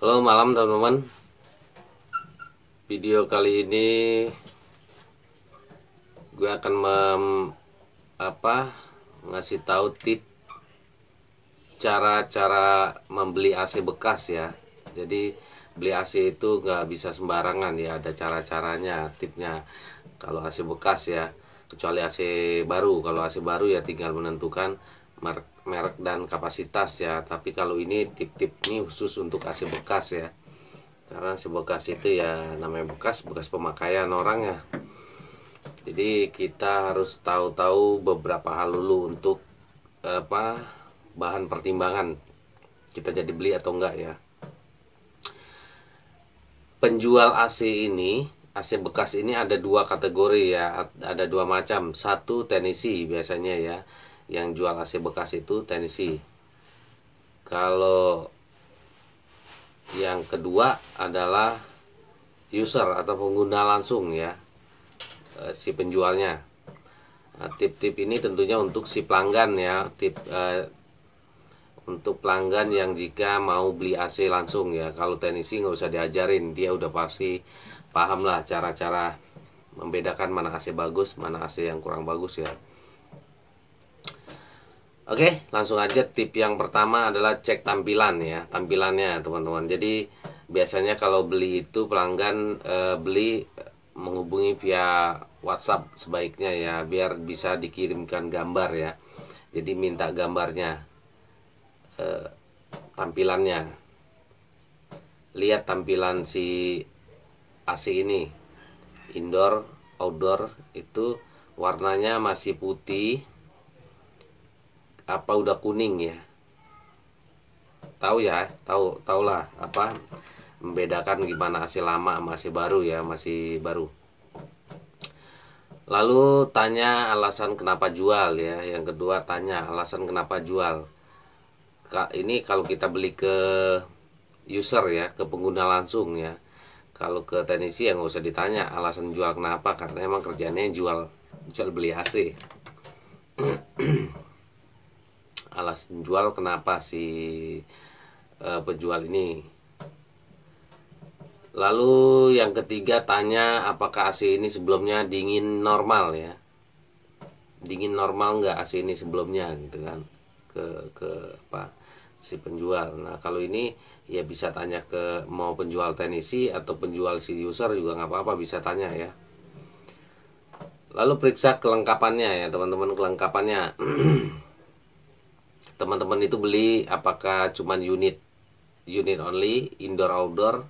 Halo malam teman-teman Video kali ini Gue akan mem, apa Ngasih tahu tip Cara-cara membeli AC bekas ya Jadi beli AC itu Gak bisa sembarangan ya Ada cara-caranya tipnya Kalau AC bekas ya Kecuali AC baru Kalau AC baru ya tinggal menentukan merek, merek dan kapasitas ya tapi kalau ini tip-tip ini khusus untuk AC bekas ya karena AC bekas itu ya namanya bekas bekas pemakaian orang ya jadi kita harus tahu-tahu beberapa hal dulu untuk apa bahan pertimbangan kita jadi beli atau enggak ya penjual AC ini AC bekas ini ada dua kategori ya ada dua macam satu tenisi biasanya ya yang jual AC bekas itu Tennessee. Kalau yang kedua adalah user atau pengguna langsung ya eh, si penjualnya. Nah, tip-tip ini tentunya untuk si pelanggan ya, tip eh, untuk pelanggan yang jika mau beli AC langsung ya. Kalau Tennessee nggak usah diajarin, dia udah pasti paham lah cara-cara membedakan mana AC bagus, mana AC yang kurang bagus ya. Oke, langsung aja tip yang pertama adalah cek tampilan ya, tampilannya teman-teman. Jadi biasanya kalau beli itu pelanggan e, beli eh, menghubungi via WhatsApp sebaiknya ya, biar bisa dikirimkan gambar ya. Jadi minta gambarnya, e, tampilannya, lihat tampilan si AC ini, indoor, outdoor itu warnanya masih putih apa udah kuning ya tahu ya tahu tahulah apa membedakan gimana hasil lama masih baru ya masih baru lalu tanya alasan kenapa jual ya yang kedua tanya alasan kenapa jual ini kalau kita beli ke user ya ke pengguna langsung ya kalau ke teknisi yang nggak usah ditanya alasan jual kenapa karena emang kerjanya jual jual beli AC Alas jual kenapa si uh, penjual ini lalu yang ketiga tanya apakah AC ini sebelumnya dingin normal ya dingin normal nggak AC ini sebelumnya gitu kan ke ke apa si penjual nah kalau ini ya bisa tanya ke mau penjual tenisi atau penjual si user juga nggak apa-apa bisa tanya ya lalu periksa kelengkapannya ya teman-teman kelengkapannya teman-teman itu beli apakah cuman unit unit only indoor outdoor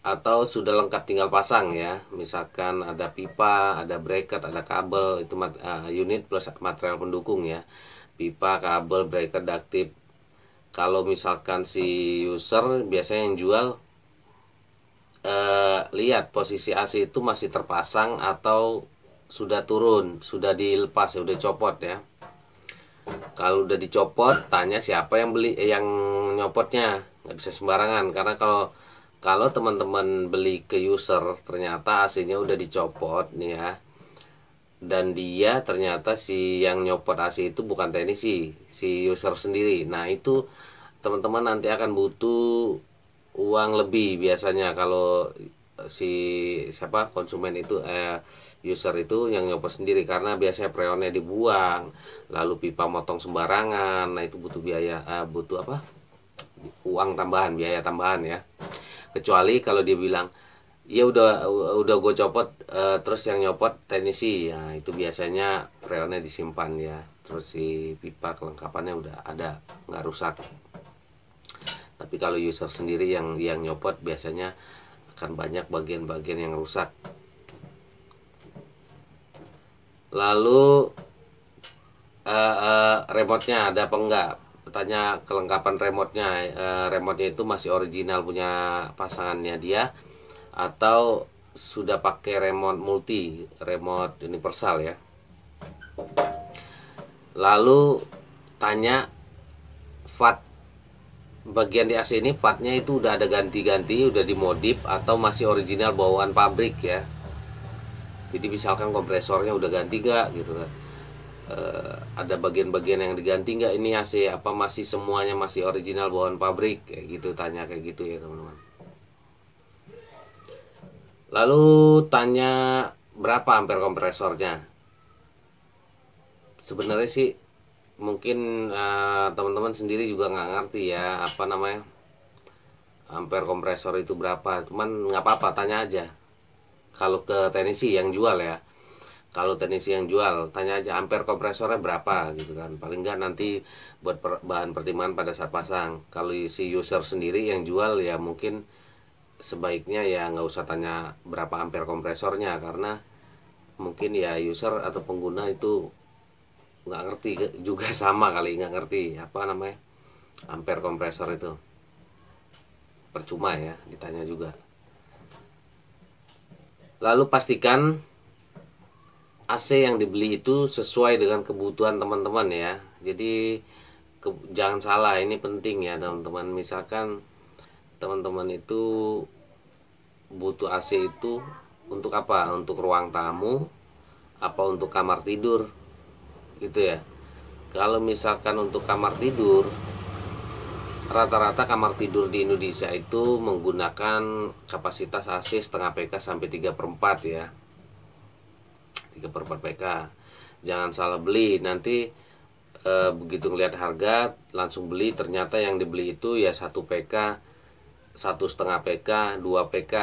atau sudah lengkap tinggal pasang ya misalkan ada pipa ada bracket ada kabel itu mat, uh, unit plus material pendukung ya pipa kabel bracket ductip kalau misalkan si user biasanya yang jual uh, lihat posisi AC itu masih terpasang atau sudah turun sudah dilepas ya udah copot ya kalau udah dicopot tanya siapa yang beli eh, yang nyopotnya nggak bisa sembarangan karena kalau kalau teman-teman beli ke user ternyata ac udah dicopot nih ya dan dia ternyata si yang nyopot AC itu bukan teknisi si user sendiri nah itu teman-teman nanti akan butuh uang lebih biasanya kalau si siapa konsumen itu eh, user itu yang nyopot sendiri karena biasanya preonnya dibuang lalu pipa motong sembarangan nah itu butuh biaya eh, butuh apa uang tambahan biaya tambahan ya kecuali kalau dia bilang ya udah udah gue copot eh, terus yang nyopot teknisi ya itu biasanya preonnya disimpan ya terus si pipa kelengkapannya udah ada nggak rusak tapi kalau user sendiri yang yang nyopot biasanya akan banyak bagian-bagian yang rusak. Lalu uh, uh, remote-nya ada apa enggak? Tanya kelengkapan remote-nya. Uh, remote-nya itu masih original punya pasangannya dia atau sudah pakai remote multi, remote universal ya. Lalu tanya FAT bagian di AC ini partnya itu udah ada ganti-ganti udah dimodif atau masih original bawaan pabrik ya jadi misalkan kompresornya udah ganti gak gitu kan e, ada bagian-bagian yang diganti nggak ini AC apa masih semuanya masih original bawaan pabrik kayak gitu tanya kayak gitu ya teman-teman lalu tanya berapa ampere kompresornya sebenarnya sih mungkin uh, teman-teman sendiri juga nggak ngerti ya apa namanya ampere kompresor itu berapa cuman nggak apa-apa tanya aja kalau ke teknisi yang jual ya kalau teknisi yang jual tanya aja ampere kompresornya berapa gitu kan paling nggak nanti buat per, bahan pertimbangan pada saat pasang kalau si user sendiri yang jual ya mungkin sebaiknya ya nggak usah tanya berapa ampere kompresornya karena mungkin ya user atau pengguna itu nggak ngerti juga sama kali nggak ngerti apa namanya ampere kompresor itu percuma ya ditanya juga lalu pastikan AC yang dibeli itu sesuai dengan kebutuhan teman-teman ya jadi ke, jangan salah ini penting ya teman-teman misalkan teman-teman itu butuh AC itu untuk apa untuk ruang tamu apa untuk kamar tidur gitu ya kalau misalkan untuk kamar tidur rata-rata kamar tidur di Indonesia itu menggunakan kapasitas AC setengah PK sampai 3 per 4 ya 3 per 4 PK jangan salah beli nanti e, begitu ngelihat harga langsung beli ternyata yang dibeli itu ya 1 PK satu setengah PK 2 PK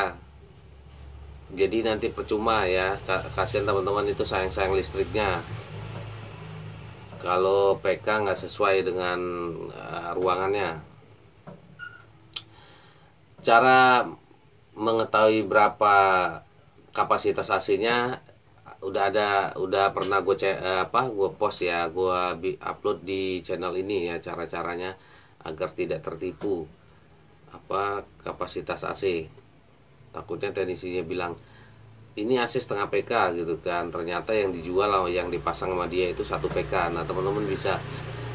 jadi nanti percuma ya kasihan teman-teman itu sayang-sayang listriknya kalau PK nggak sesuai dengan uh, ruangannya cara mengetahui berapa kapasitas AC-nya udah ada udah pernah gue cek eh, apa gue post ya gue upload di channel ini ya cara caranya agar tidak tertipu apa kapasitas AC takutnya teknisinya bilang ini AC setengah PK gitu kan ternyata yang dijual atau yang dipasang sama dia itu satu PK nah teman-teman bisa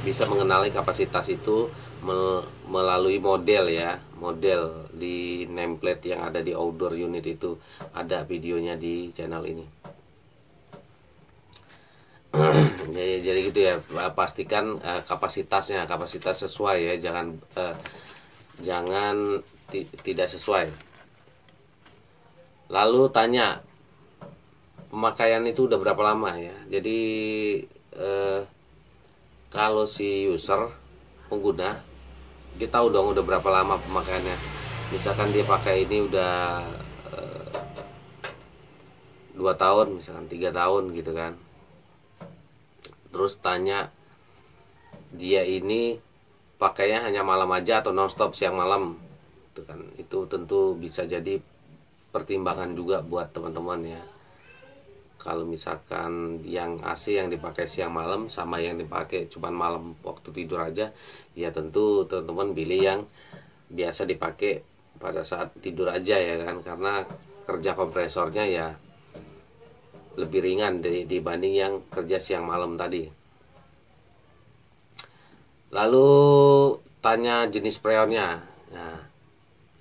bisa mengenali kapasitas itu melalui model ya model di nameplate yang ada di outdoor unit itu ada videonya di channel ini jadi, ya, ya, jadi gitu ya pastikan uh, kapasitasnya kapasitas sesuai ya jangan uh, jangan tidak sesuai Lalu tanya pemakaian itu udah berapa lama ya jadi eh, kalau si user pengguna dia tahu dong udah berapa lama pemakaiannya misalkan dia pakai ini udah eh, dua eh, tahun misalkan tiga tahun gitu kan terus tanya dia ini pakainya hanya malam aja atau nonstop siang malam itu kan itu tentu bisa jadi pertimbangan juga buat teman-teman ya kalau misalkan yang AC yang dipakai siang malam sama yang dipakai cuman malam waktu tidur aja ya tentu teman-teman pilih yang biasa dipakai pada saat tidur aja ya kan karena kerja kompresornya ya lebih ringan dibanding yang kerja siang malam tadi lalu tanya jenis freonnya nah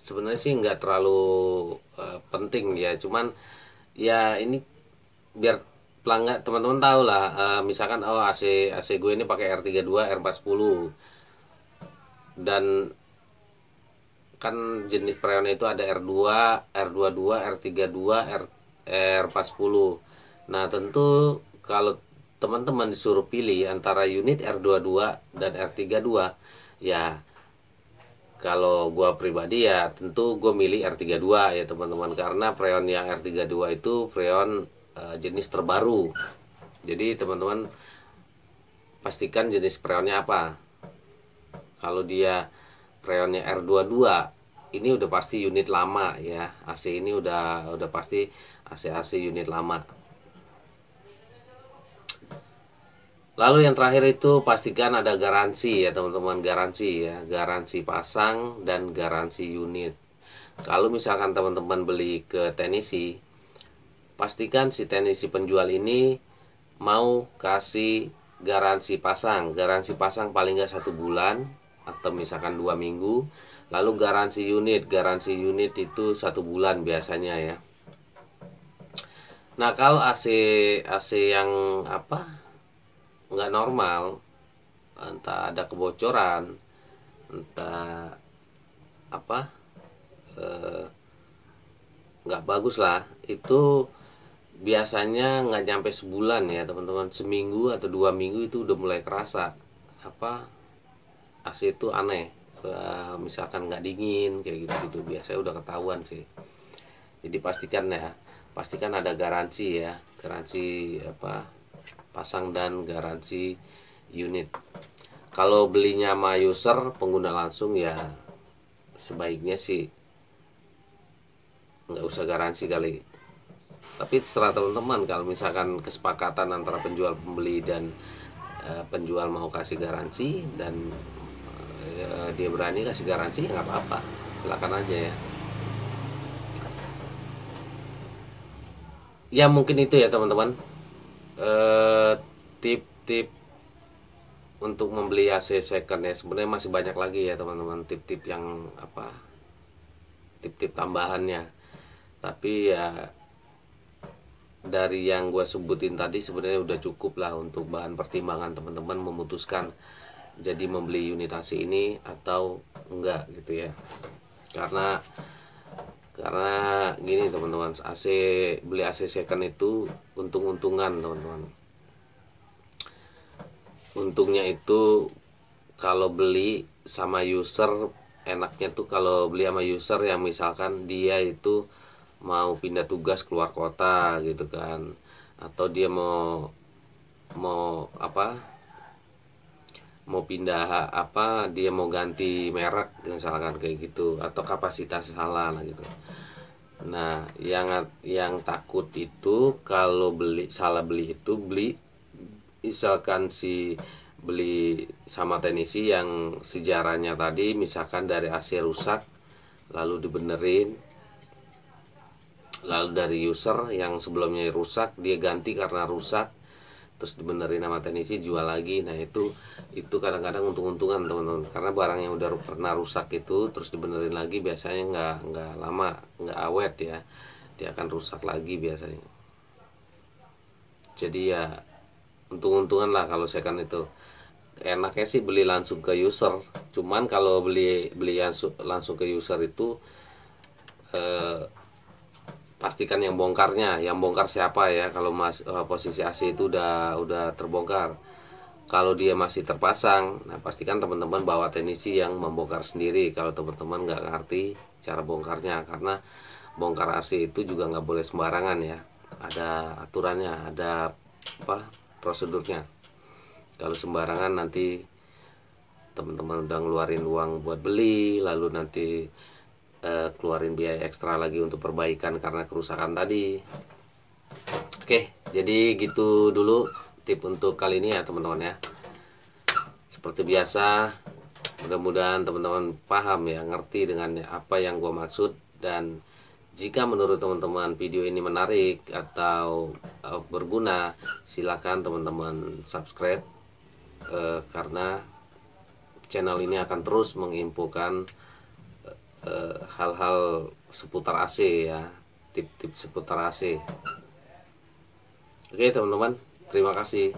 sebenarnya sih nggak terlalu uh, penting ya cuman ya ini biar pelanggan teman-teman tahu lah uh, eh, misalkan oh AC AC gue ini pakai R32 R410 dan kan jenis freon itu ada R2, R22, R32, R R410. Eh, nah, tentu kalau teman-teman disuruh pilih antara unit R22 dan R32, ya kalau gua pribadi ya tentu gue milih R32 ya teman-teman karena freon yang R32 itu freon Eh, jenis terbaru. Jadi teman-teman pastikan jenis freonnya apa. Kalau dia freonnya R22, ini udah pasti unit lama ya. AC ini udah udah pasti AC-AC unit lama. Lalu yang terakhir itu pastikan ada garansi ya teman-teman garansi ya garansi pasang dan garansi unit. Kalau misalkan teman-teman beli ke Tennessee pastikan si teknisi penjual ini mau kasih garansi pasang garansi pasang paling nggak satu bulan atau misalkan dua minggu lalu garansi unit garansi unit itu satu bulan biasanya ya nah kalau AC AC yang apa nggak normal entah ada kebocoran entah apa eh, nggak bagus lah itu biasanya nggak nyampe sebulan ya teman-teman seminggu atau dua minggu itu udah mulai kerasa apa AC itu aneh uh, misalkan nggak dingin kayak gitu gitu biasanya udah ketahuan sih jadi pastikan ya pastikan ada garansi ya garansi apa pasang dan garansi unit kalau belinya sama user pengguna langsung ya sebaiknya sih nggak usah garansi kali tapi setelah teman-teman kalau misalkan kesepakatan antara penjual pembeli dan e, penjual mau kasih garansi dan e, dia berani kasih garansi ya nggak apa-apa silakan aja ya ya mungkin itu ya teman-teman eh, tip-tip untuk membeli AC second ya sebenarnya masih banyak lagi ya teman-teman tip-tip yang apa tip-tip tambahannya tapi ya dari yang gue sebutin tadi sebenarnya udah cukup lah untuk bahan pertimbangan teman-teman memutuskan jadi membeli unit AC ini atau enggak gitu ya karena karena gini teman-teman AC beli AC second itu untung-untungan teman-teman untungnya itu kalau beli sama user enaknya tuh kalau beli sama user yang misalkan dia itu mau pindah tugas keluar kota gitu kan atau dia mau mau apa mau pindah apa dia mau ganti merek misalkan kayak gitu atau kapasitas salah lah gitu nah yang yang takut itu kalau beli salah beli itu beli misalkan si beli sama tenisi yang sejarahnya tadi misalkan dari AC rusak lalu dibenerin lalu dari user yang sebelumnya rusak dia ganti karena rusak terus dibenerin sama teknisi jual lagi nah itu itu kadang-kadang untung-untungan teman-teman karena barang yang udah pernah rusak itu terus dibenerin lagi biasanya nggak nggak lama nggak awet ya dia akan rusak lagi biasanya jadi ya untung-untungan lah kalau saya kan itu enaknya sih beli langsung ke user cuman kalau beli beli langsung ke user itu eh, pastikan yang bongkarnya yang bongkar siapa ya kalau mas uh, posisi AC itu udah udah terbongkar kalau dia masih terpasang nah pastikan teman-teman bawa teknisi yang membongkar sendiri kalau teman-teman nggak ngerti cara bongkarnya karena bongkar AC itu juga nggak boleh sembarangan ya ada aturannya ada apa prosedurnya kalau sembarangan nanti teman-teman udah ngeluarin uang buat beli lalu nanti uh, keluarin biaya ekstra lagi untuk perbaikan karena kerusakan tadi Oke, jadi gitu dulu tip untuk kali ini ya teman-teman ya. Seperti biasa, mudah-mudahan teman-teman paham ya, ngerti dengan apa yang gue maksud dan jika menurut teman-teman video ini menarik atau uh, berguna, silahkan teman-teman subscribe uh, karena channel ini akan terus menginfokan Eh, hal-hal uh, seputar AC ya tip-tip seputar AC oke teman-teman terima kasih